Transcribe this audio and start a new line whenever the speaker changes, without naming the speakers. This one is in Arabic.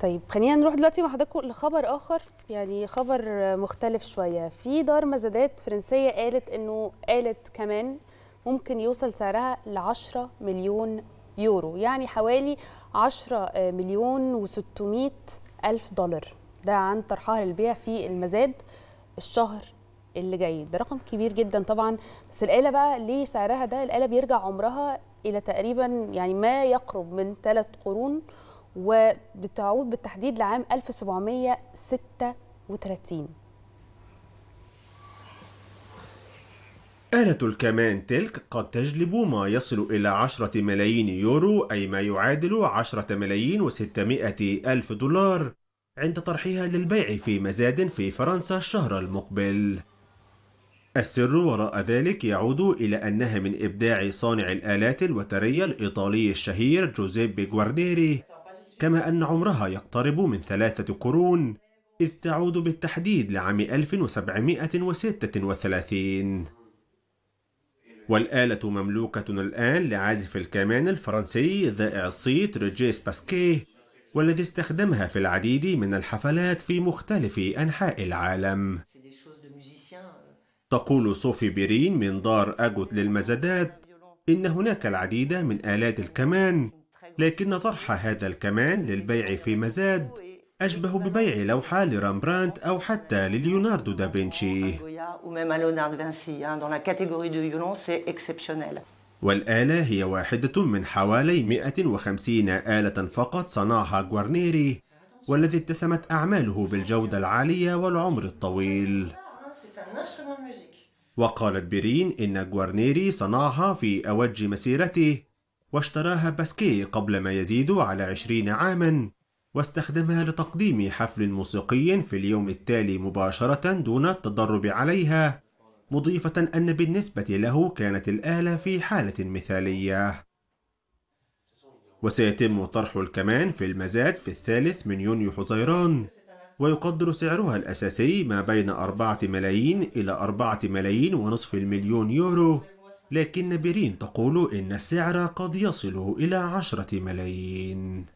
طيب خلينا نروح دلوقتي مع حضراتكم لخبر اخر يعني خبر مختلف شويه في دار مزادات فرنسيه قالت انه قالت كمان ممكن يوصل سعرها ل 10 مليون يورو يعني حوالي 10 مليون و600 الف دولار ده عن طرحها للبيع في المزاد الشهر اللي جاي ده رقم كبير جدا طبعا بس الآلة بقى ليه سعرها ده الآلة بيرجع عمرها إلى تقريبا يعني ما يقرب من ثلاث قرون وبتعود بالتحديد لعام 1736
آلة الكمان تلك قد تجلب ما يصل إلى 10 ملايين يورو أي ما يعادل 10 ملايين و600 ألف دولار عند طرحها للبيع في مزاد في فرنسا الشهر المقبل السر وراء ذلك يعود إلى أنها من إبداع صانع الآلات الوترية الإيطالي الشهير جوزيب جوارديري كما أن عمرها يقترب من ثلاثة قرون إذ تعود بالتحديد لعام 1736 والآلة مملوكة الآن لعازف الكمان الفرنسي ذائع الصيت ريجيس باسكيه والذي استخدمها في العديد من الحفلات في مختلف أنحاء العالم تقول صوفي بيرين من دار أجوت للمزادات إن هناك العديد من آلات الكمان لكن طرح هذا الكمان للبيع في مزاد أشبه ببيع لوحة لرامبرانت أو حتى لليوناردو دافنشي والآلة هي واحدة من حوالي 150 آلة فقط صنعها غوارنيري والذي اتسمت أعماله بالجودة العالية والعمر الطويل وقالت بيرين إن غوارنيري صنعها في أوج مسيرته واشتراها باسكي قبل ما يزيد على عشرين عاما واستخدمها لتقديم حفل موسيقي في اليوم التالي مباشرة دون التدرب عليها مضيفة أن بالنسبة له كانت الآلة في حالة مثالية وسيتم طرح الكمان في المزاد في الثالث من يونيو حزيران ويقدر سعرها الأساسي ما بين 4 ملايين إلى 4 ملايين ونصف المليون يورو لكن بيرين تقول إن السعر قد يصل إلى عشرة ملايين